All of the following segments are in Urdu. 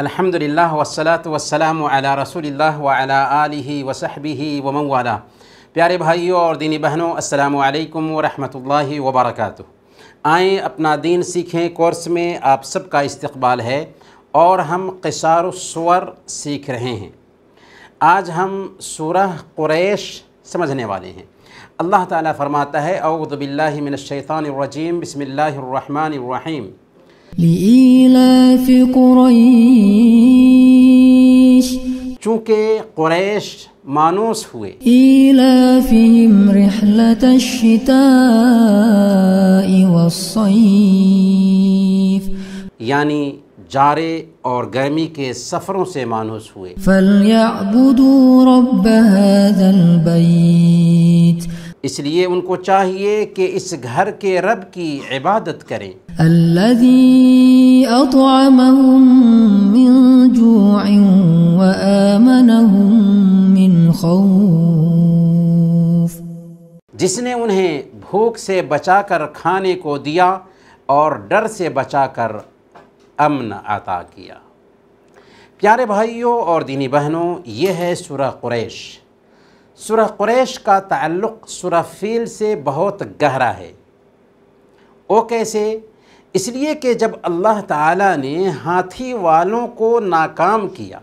الحمد للہ والسلام وسلم رسول اللہ وعلی آلہ علیہ ومن والا پیارے بھائیوں اور دینی بہنوں السلام علیکم ورحمت اللہ وبرکاتہ آئیں اپنا دین سیکھیں کورس میں آپ سب کا استقبال ہے اور ہم قصار السور سیکھ رہے ہیں آج ہم سورہ قریش سمجھنے والے ہیں اللہ تعالیٰ فرماتا ہے اعوذ باللہ من الشیطان الرجیم بسم اللہ الرحمن الرحیم لإيلاف قريش چونکہ قريش مانوس ہوئے إيلافهم رحلة الشتاء والصيف يعني جارے اور گرمی کے سفروں سے مانوس ہوئے فَلْيَعْبُدُوا رَبَّ هَذَا الْبَيْتِ اس لیے ان کو چاہیے کہ اس گھر کے رب کی عبادت کریں جس نے انہیں بھوک سے بچا کر کھانے کو دیا اور ڈر سے بچا کر امن عطا کیا پیارے بھائیوں اور دینی بہنوں یہ ہے سورہ قریش سورہ قریش کا تعلق سورہ فیل سے بہت گہرا ہے او کیسے اس لیے کہ جب اللہ تعالیٰ نے ہاتھی والوں کو ناکام کیا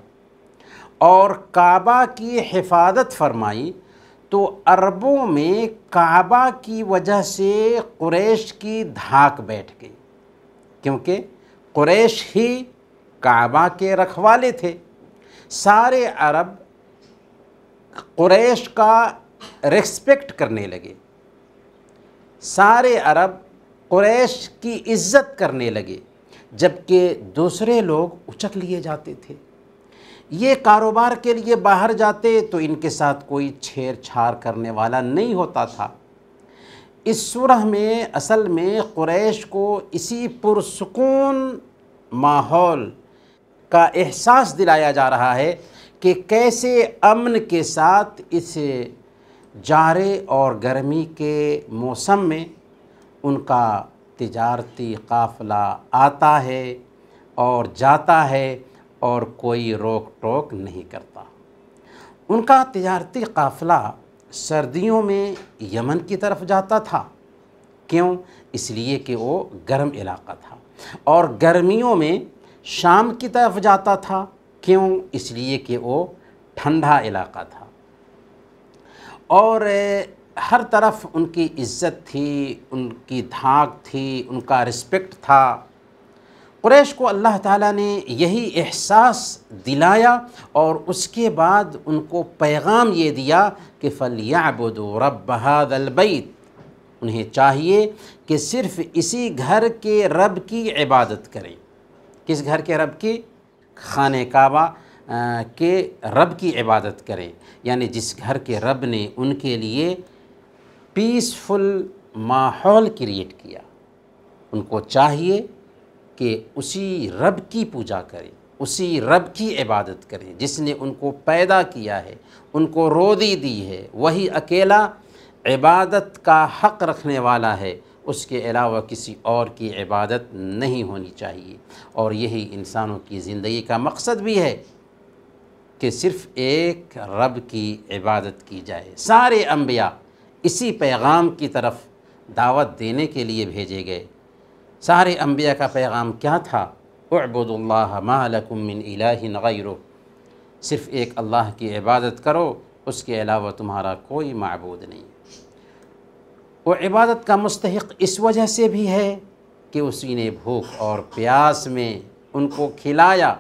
اور کعبہ کی حفاظت فرمائی تو عربوں میں کعبہ کی وجہ سے قریش کی دھاک بیٹھ گئی کیونکہ قریش ہی کعبہ کے رکھوالے تھے سارے عرب قریش کا ریسپیکٹ کرنے لگے سارے عرب قریش کی عزت کرنے لگے جبکہ دوسرے لوگ اچک لیے جاتے تھے یہ کاروبار کے لیے باہر جاتے تو ان کے ساتھ کوئی چھیر چھار کرنے والا نہیں ہوتا تھا اس سورہ میں اصل میں قریش کو اسی پرسکون ماحول کا احساس دلایا جا رہا ہے کہ کیسے امن کے ساتھ اس جارے اور گرمی کے موسم میں ان کا تجارتی قافلہ آتا ہے اور جاتا ہے اور کوئی روک ٹوک نہیں کرتا ان کا تجارتی قافلہ سردیوں میں یمن کی طرف جاتا تھا کیوں اس لیے کہ وہ گرم علاقہ تھا اور گرمیوں میں شام کی طرف جاتا تھا کیوں اس لیے کہ وہ ٹھنڈا علاقہ تھا اور ہر طرف ان کی عزت تھی ان کی دھاک تھی ان کا رسپیکٹ تھا قریش کو اللہ تعالیٰ نے یہی احساس دلایا اور اس کے بعد ان کو پیغام یہ دیا کہ فَلْيَعْبُدُ رَبَّ هَذَا الْبَيْتِ انہیں چاہیے کہ صرف اسی گھر کے رب کی عبادت کریں کس گھر کے رب کی خانہ کعبہ کے رب کی عبادت کریں یعنی جس گھر کے رب نے ان کے لیے پیسفل ماحول کریٹ کیا ان کو چاہیے کہ اسی رب کی پوجا کریں اسی رب کی عبادت کریں جس نے ان کو پیدا کیا ہے ان کو رودی دی ہے وہی اکیلا عبادت کا حق رکھنے والا ہے اس کے علاوہ کسی اور کی عبادت نہیں ہونی چاہیے اور یہی انسانوں کی زندگی کا مقصد بھی ہے کہ صرف ایک رب کی عبادت کی جائے سارے انبیاء اسی پیغام کی طرف دعوت دینے کے لیے بھیجے گئے سارے انبیاء کا پیغام کیا تھا اعبد اللہ ما لکم من الہ غیرو صرف ایک اللہ کی عبادت کرو اس کے علاوہ تمہارا کوئی معبود نہیں وہ عبادت کا مستحق اس وجہ سے بھی ہے کہ اسی نے بھوک اور پیاس میں ان کو کھلایا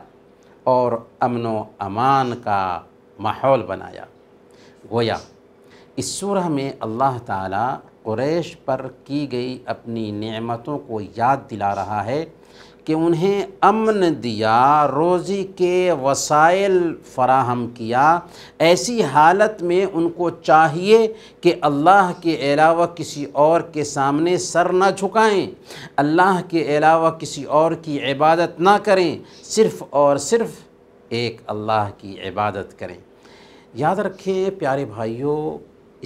اور امن و امان کا ماحول بنایا گویا اس سورہ میں اللہ تعالیٰ قریش پر کی گئی اپنی نعمتوں کو یاد دلا رہا ہے کہ انہیں امن دیا روزی کے وسائل فراہم کیا ایسی حالت میں ان کو چاہیے کہ اللہ کے علاوہ کسی اور کے سامنے سر نہ جھکائیں اللہ کے علاوہ کسی اور کی عبادت نہ کریں صرف اور صرف ایک اللہ کی عبادت کریں یاد رکھیں پیارے بھائیوں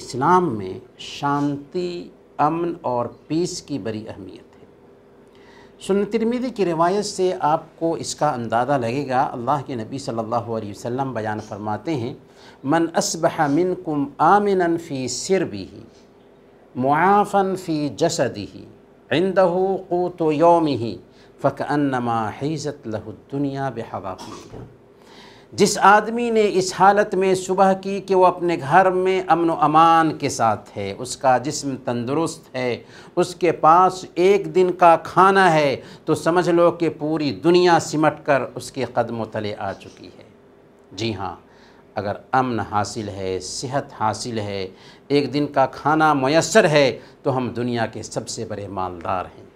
اسلام میں شانتی امن اور پیس کی بڑی اہمیت ترمیدی کی روایت سے آپ کو اس کا اندازہ لگے گا اللہ کے نبی صلی اللہ علیہ وسلم بیان فرماتے ہیں من اسبح منکم آمنا فی سر بھی معافا فی جسد ہی قوت یوم ہی فق ان لہ الدنیا بہ ہوا جس آدمی نے اس حالت میں صبح کی کہ وہ اپنے گھر میں امن و امان کے ساتھ ہے اس کا جسم تندرست ہے اس کے پاس ایک دن کا کھانا ہے تو سمجھ لو کہ پوری دنیا سمٹ کر اس کے قدم و تلے آ چکی ہے جی ہاں اگر امن حاصل ہے صحت حاصل ہے ایک دن کا کھانا میسر ہے تو ہم دنیا کے سب سے بڑے مالدار ہیں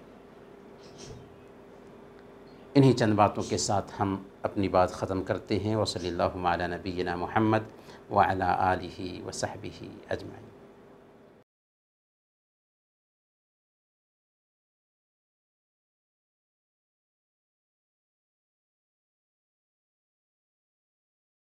انہی چند باتوں کے ساتھ ہم اپنی بات ختم کرتے ہیں وصلی اللہ علیہ نبینا محمد و آلہ وصحبہ اجمعین